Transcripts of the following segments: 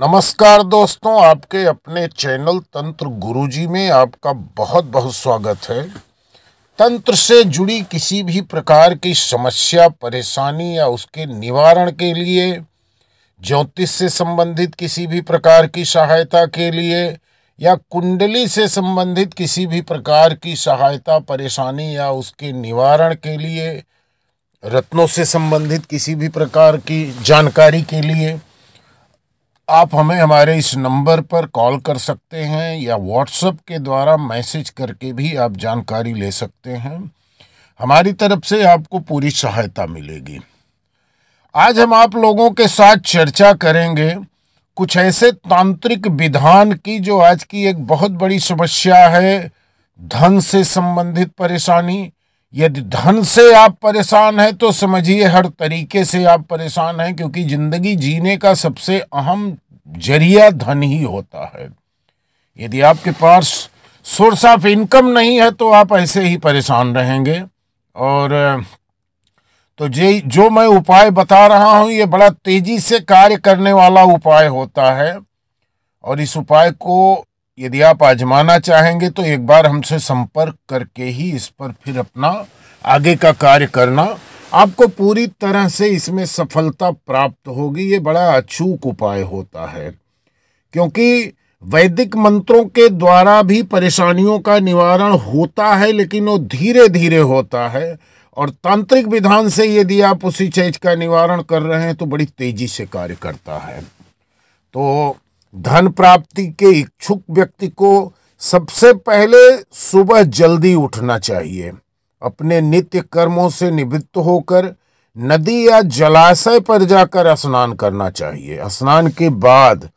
नमस्कार दोस्तों आपके अपने चैनल तंत्र गुरुजी में आपका बहुत बहुत स्वागत है तंत्र से जुड़ी किसी भी प्रकार की समस्या परेशानी या उसके निवारण के लिए ज्योतिष से संबंधित किसी भी प्रकार की सहायता के लिए या कुंडली से संबंधित किसी भी प्रकार की सहायता परेशानी या उसके निवारण के लिए रत्नों से संबंधित किसी भी प्रकार की जानकारी के लिए आप हमें हमारे इस नंबर पर कॉल कर सकते हैं या व्हाट्सएप के द्वारा मैसेज करके भी आप जानकारी ले सकते हैं हमारी तरफ से आपको पूरी सहायता मिलेगी आज हम आप लोगों के साथ चर्चा करेंगे कुछ ऐसे तांत्रिक विधान की जो आज की एक बहुत बड़ी समस्या है धन से संबंधित परेशानी यदि धन से आप परेशान हैं तो समझिए हर तरीके से आप परेशान हैं क्योंकि ज़िंदगी जीने का सबसे अहम जरिया धन ही होता है यदि आपके पास सोर्स ऑफ इनकम नहीं है तो आप ऐसे ही परेशान रहेंगे और तो जे जो मैं उपाय बता रहा हूँ ये बड़ा तेज़ी से कार्य करने वाला उपाय होता है और इस उपाय को यदि आप आजमाना चाहेंगे तो एक बार हमसे संपर्क करके ही इस पर फिर अपना आगे का कार्य करना आपको पूरी तरह से इसमें सफलता प्राप्त होगी ये बड़ा अचूक उपाय होता है क्योंकि वैदिक मंत्रों के द्वारा भी परेशानियों का निवारण होता है लेकिन वो धीरे धीरे होता है और तांत्रिक विधान से यदि आप उसी चीज का निवारण कर रहे हैं तो बड़ी तेजी से कार्य करता है तो धन प्राप्ति के इच्छुक व्यक्ति को सबसे पहले सुबह जल्दी उठना चाहिए अपने नित्य कर्मों से निवृत्त होकर नदी या जलाशय पर जाकर स्नान करना चाहिए स्नान के बाद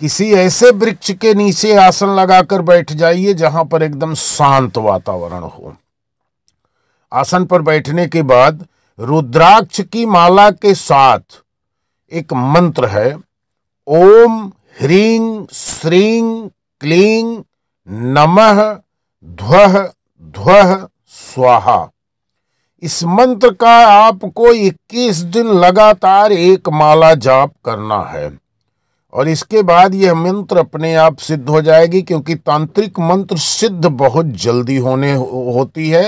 किसी ऐसे वृक्ष के नीचे आसन लगाकर बैठ जाइए जहां पर एकदम शांत वातावरण हो आसन पर बैठने के बाद रुद्राक्ष की माला के साथ एक मंत्र है ओम ह्रीं श्रीं क्लीं नमः ध्व ध्व स्वाहा इस मंत्र का आपको 21 दिन लगातार एक माला जाप करना है और इसके बाद यह मंत्र अपने आप सिद्ध हो जाएगी क्योंकि तांत्रिक मंत्र सिद्ध बहुत जल्दी होने होती है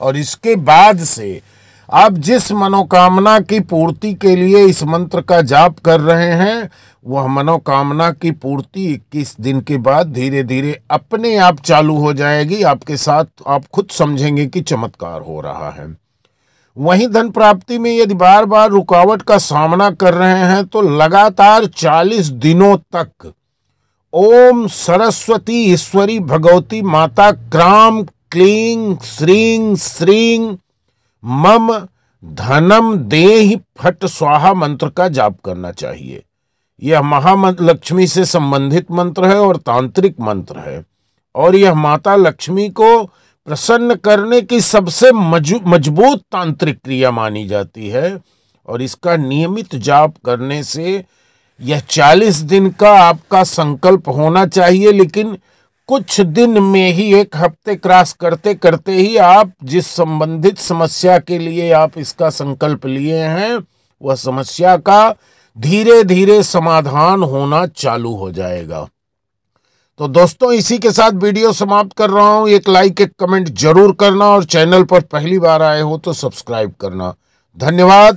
और इसके बाद से आप जिस मनोकामना की पूर्ति के लिए इस मंत्र का जाप कर रहे हैं वह मनोकामना की पूर्ति इक्कीस दिन के बाद धीरे धीरे अपने आप चालू हो जाएगी आपके साथ आप खुद समझेंगे कि चमत्कार हो रहा है वहीं धन प्राप्ति में यदि बार बार रुकावट का सामना कर रहे हैं तो लगातार 40 दिनों तक ओम सरस्वती ईश्वरी भगवती माता क्राम क्लीं श्रीं श्रीं मम धनम देहि फट स्वाहा मंत्र का जाप करना चाहिए यह महालक्ष्मी से संबंधित मंत्र है और तांत्रिक मंत्र है और यह माता लक्ष्मी को प्रसन्न करने की सबसे मजबूत तांत्रिक क्रिया मानी जाती है और इसका नियमित जाप करने से यह चालीस दिन का आपका संकल्प होना चाहिए लेकिन कुछ दिन में ही एक हफ्ते क्रॉस करते करते ही आप जिस संबंधित समस्या के लिए आप इसका संकल्प लिए हैं वह समस्या का धीरे धीरे समाधान होना चालू हो जाएगा तो दोस्तों इसी के साथ वीडियो समाप्त कर रहा हूं एक लाइक एक कमेंट जरूर करना और चैनल पर पहली बार आए हो तो सब्सक्राइब करना धन्यवाद